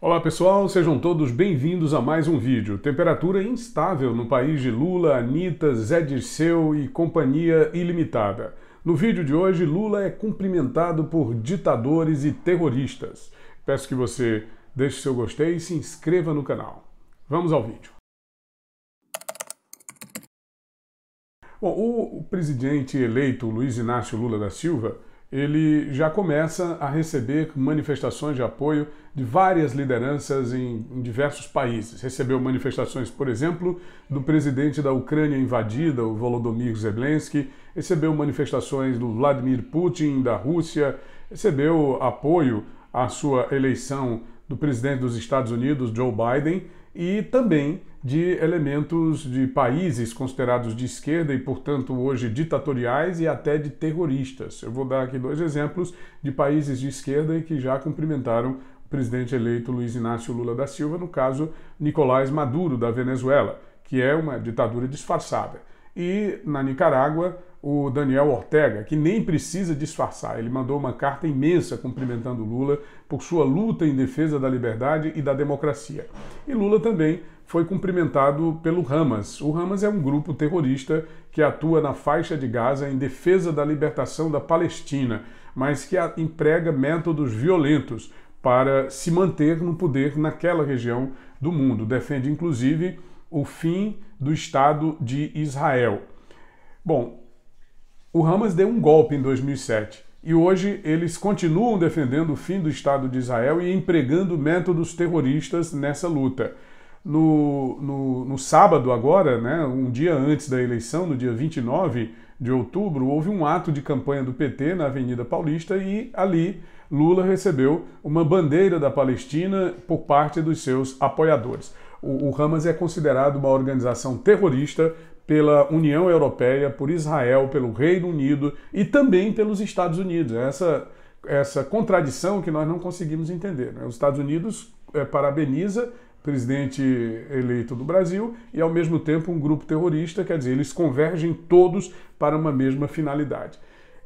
Olá pessoal, sejam todos bem-vindos a mais um vídeo. Temperatura instável no país de Lula, Anitta, Zé Dirceu e companhia ilimitada. No vídeo de hoje, Lula é cumprimentado por ditadores e terroristas. Peço que você deixe seu gostei e se inscreva no canal. Vamos ao vídeo. Bom, o presidente eleito Luiz Inácio Lula da Silva ele já começa a receber manifestações de apoio de várias lideranças em, em, diversos países. Recebeu manifestações, por exemplo, do presidente da Ucrânia invadida, o Volodymyr Zelensky, recebeu manifestações do Vladimir Putin da Rússia, recebeu apoio à sua eleição do presidente dos Estados Unidos, Joe Biden, e também de elementos de países considerados de esquerda e, portanto, hoje ditatoriais e até de terroristas. Eu vou dar aqui dois exemplos de países de esquerda que já cumprimentaram o presidente eleito Luiz Inácio Lula da Silva, no caso Nicolás Maduro, da Venezuela, que é uma ditadura disfarçada e na Nicarágua o Daniel Ortega, que nem precisa disfarçar. Ele mandou uma carta imensa cumprimentando Lula por sua luta em defesa da liberdade e da democracia. E Lula também foi cumprimentado pelo Hamas. O Hamas é um grupo terrorista que atua na faixa de Gaza em defesa da libertação da Palestina, mas que emprega métodos violentos para se manter no poder naquela região do mundo. Defende, inclusive, o fim do Estado de Israel. Bom, o Hamas deu um golpe em 2007 e hoje eles continuam defendendo o fim do Estado de Israel e empregando métodos terroristas nessa luta. No, no, no, sábado, agora, né, um dia antes da eleição, no dia 29 de outubro, houve um ato de campanha do PT na Avenida Paulista e ali Lula recebeu uma bandeira da Palestina por parte dos seus apoiadores o, o Hamas é considerado uma organização terrorista pela União Europeia, por Israel, pelo Reino Unido e também pelos Estados Unidos. É essa, essa contradição que nós não conseguimos entender. Né? Os Estados Unidos é, parabeniza o presidente eleito do Brasil e, ao mesmo tempo, um grupo terrorista, quer dizer, eles convergem todos para uma mesma finalidade.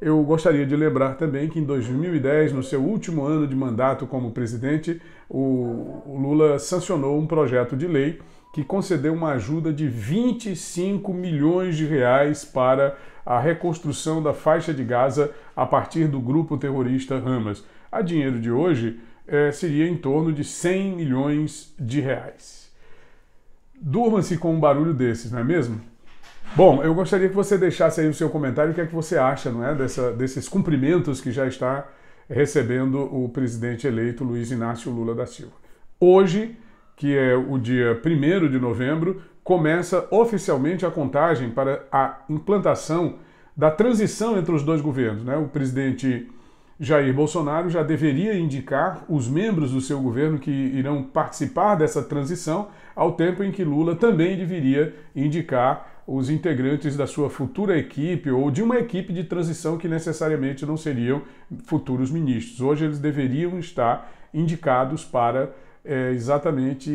Eu gostaria de lembrar também que em 2010, no seu último ano de mandato como presidente, o Lula sancionou um projeto de lei que concedeu uma ajuda de 25 milhões de reais para a reconstrução da faixa de Gaza a partir do grupo terrorista Hamas. A dinheiro de hoje é, seria em torno de 100 milhões de reais. Durma-se com um barulho desses, não é mesmo? Bom, eu gostaria que você deixasse aí o seu comentário, o que é que você acha, não é, Dessa, desses cumprimentos que já está recebendo o presidente eleito Luiz Inácio Lula da Silva. Hoje, que é o dia 1 de novembro, começa oficialmente a contagem para a implantação da transição entre os dois governos. Né? O presidente Jair Bolsonaro já deveria indicar os membros do seu governo que irão participar dessa transição, ao tempo em que Lula também deveria indicar os integrantes da sua futura equipe ou de uma equipe de transição que necessariamente não seriam futuros ministros. Hoje eles deveriam estar indicados para é, exatamente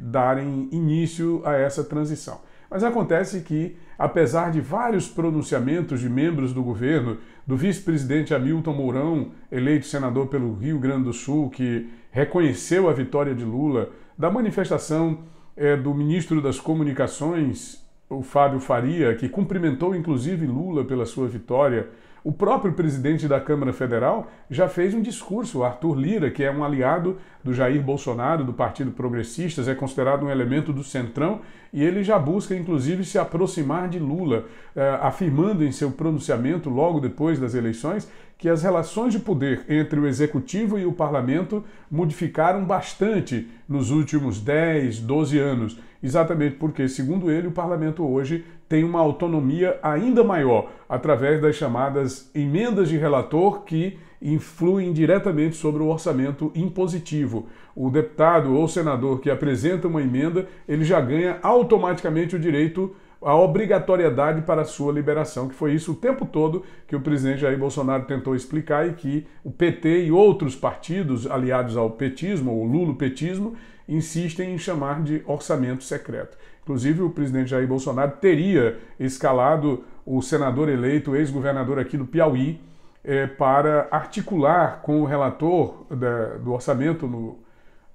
darem início a essa transição. Mas acontece que, apesar de vários pronunciamentos de membros do governo, do vice-presidente Hamilton Mourão, eleito senador pelo Rio Grande do Sul, que reconheceu a vitória de Lula, da manifestação é, do ministro das Comunicações, o Fábio Faria, que cumprimentou inclusive Lula pela sua vitória. O próprio presidente da Câmara Federal já fez um discurso. Arthur Lira, que é um aliado do Jair Bolsonaro, do Partido Progressistas, é considerado um elemento do centrão e ele já busca, inclusive, se aproximar de Lula, eh, afirmando em seu pronunciamento logo depois das eleições que as relações de poder entre o executivo e o parlamento modificaram bastante nos últimos 10, 12 anos, exatamente porque, segundo ele, o parlamento hoje tem uma autonomia ainda maior através das chamadas emendas de relator que influem diretamente sobre o orçamento impositivo. O deputado ou senador que apresenta uma emenda, ele já ganha automaticamente o direito a obrigatoriedade para sua liberação, que foi isso o tempo todo que o presidente Jair Bolsonaro tentou explicar e que o PT e outros partidos aliados ao petismo, ou lulopetismo, insistem em chamar de orçamento secreto. Inclusive, o presidente Jair Bolsonaro teria escalado o senador eleito, ex-governador aqui do Piauí, eh, para articular com o relator da, do orçamento no,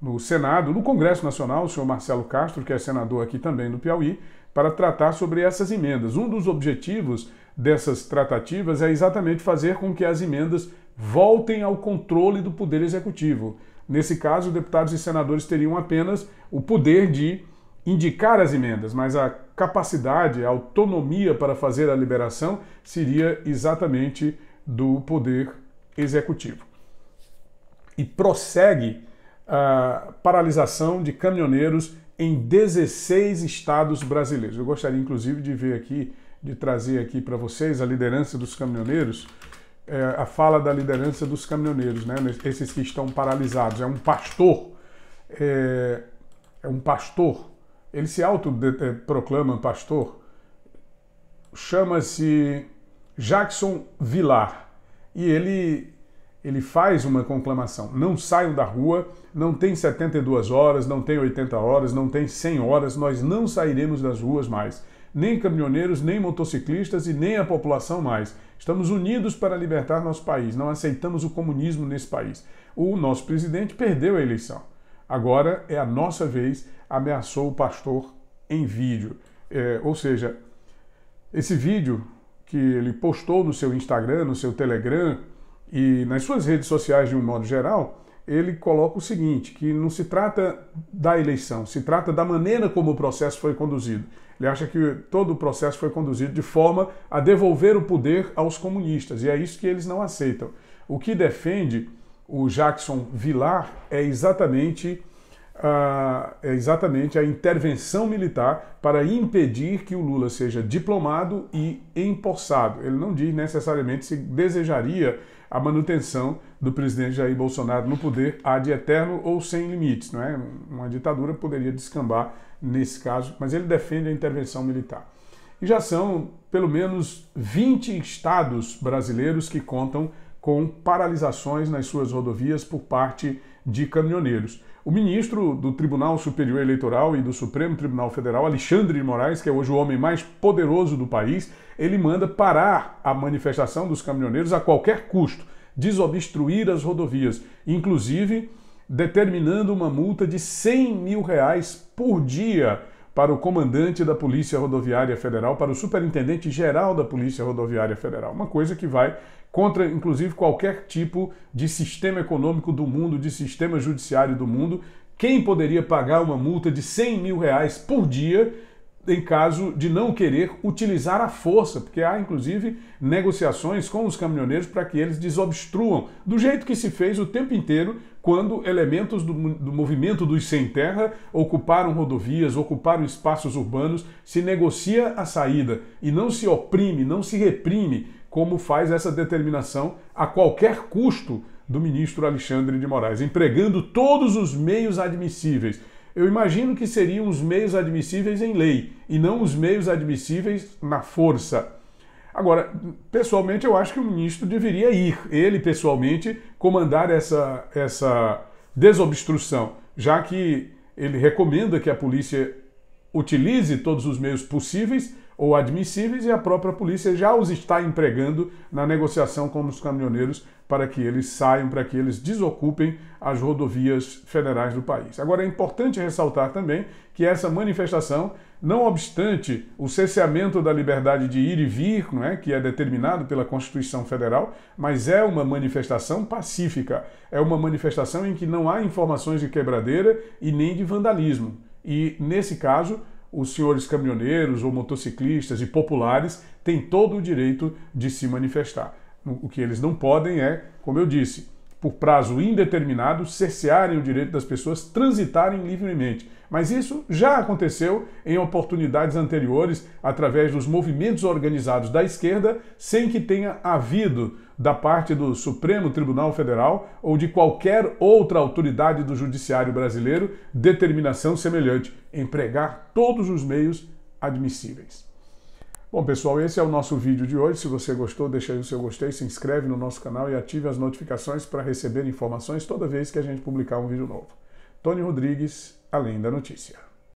no Senado, no Congresso Nacional, o senhor Marcelo Castro, que é senador aqui também do Piauí, para tratar sobre essas emendas. Um dos objetivos dessas tratativas é exatamente fazer com que as emendas voltem ao controle do Poder Executivo. Nesse caso, deputados e senadores teriam apenas o poder de indicar as emendas, mas a capacidade, a autonomia para fazer a liberação seria exatamente do Poder Executivo. E prossegue uh, paralisação de caminhoneiros em 16 estados brasileiros. Eu gostaria, inclusive, de ver aqui, de trazer aqui para vocês a liderança dos caminhoneiros, é, a fala da liderança dos caminhoneiros, né? Esses que estão paralisados. É um pastor, é, é um pastor, ele se autoproclama pastor, chama-se Jackson Vilar. E ele ele faz uma conclamação. Não saiam da rua, não tem 72 horas, não tem 80 horas, não tem 100 horas, nós não sairemos das ruas mais. Nem caminhoneiros, nem motociclistas e nem a população mais. Estamos unidos para libertar nosso país, não aceitamos o comunismo nesse país. O nosso presidente perdeu a eleição. Agora é a nossa vez, ameaçou o pastor em vídeo. É, ou seja, esse vídeo que ele postou no seu Instagram, no seu Telegram, e nas suas redes sociais de um modo geral, ele coloca o seguinte, que não se trata da eleição, se trata da maneira como o processo foi conduzido. Ele acha que todo o processo foi conduzido de forma a devolver o poder aos comunistas, e é isso que eles não aceitam. O que defende o Jackson Villar é exatamente a, é exatamente a intervenção militar para impedir que o Lula seja diplomado e empossado. Ele não diz necessariamente se desejaria a manutenção do presidente Jair Bolsonaro no poder há de eterno ou sem limites. Não é? Uma ditadura poderia descambar nesse caso, mas ele defende a intervenção militar. E já são pelo menos 20 estados brasileiros que contam com paralisações nas suas rodovias por parte de caminhoneiros. O ministro do Tribunal Superior Eleitoral e do Supremo Tribunal Federal, Alexandre de Moraes, que é hoje o homem mais poderoso do país, ele manda parar a manifestação dos caminhoneiros a qualquer custo, desobstruir as rodovias, inclusive determinando uma multa de 100 mil reais por dia para o comandante da Polícia Rodoviária Federal, para o superintendente geral da Polícia Rodoviária Federal. Uma coisa que vai contra, inclusive, qualquer tipo de sistema econômico do mundo, de sistema judiciário do mundo. Quem poderia pagar uma multa de 100 mil reais por dia em caso de não querer utilizar a força, porque há inclusive negociações com os caminhoneiros para que eles desobstruam, do jeito que se fez o tempo inteiro quando elementos do, do movimento dos sem terra ocuparam rodovias, ocuparam espaços urbanos, se negocia a saída e não se oprime, não se reprime como faz essa determinação a qualquer custo do ministro Alexandre de Moraes, empregando todos os meios admissíveis. Eu imagino que seriam os meios admissíveis em lei e não os meios admissíveis na força. Agora, pessoalmente, eu acho que o ministro deveria ir, ele pessoalmente, comandar essa, essa desobstrução, já que ele recomenda que a polícia utilize todos os meios possíveis ou admissíveis e a própria polícia já os está empregando na negociação com os caminhoneiros para que eles saiam, para que eles desocupem as rodovias federais do país. Agora é importante ressaltar também que essa manifestação, não obstante o cesseamento da liberdade de ir e vir, não é, que é determinado pela Constituição Federal, mas é uma manifestação pacífica, é uma manifestação em que não há informações de quebradeira e nem de vandalismo. E nesse caso, os senhores caminhoneiros ou motociclistas e populares têm todo o direito de se manifestar. O que eles não podem é, como eu disse, por prazo indeterminado, cercearem o direito das pessoas transitarem livremente. Mas isso já aconteceu em oportunidades anteriores, através dos movimentos organizados da esquerda, sem que tenha havido da parte do Supremo Tribunal Federal ou de qualquer outra autoridade do Judiciário brasileiro determinação semelhante, empregar todos os meios admissíveis. Bom, pessoal, esse é o nosso vídeo de hoje. Se você gostou, deixa aí o seu gostei, se inscreve no nosso canal e ative as notificações para receber informações toda vez que a gente publicar um vídeo novo. Tony Rodrigues, Além da Notícia.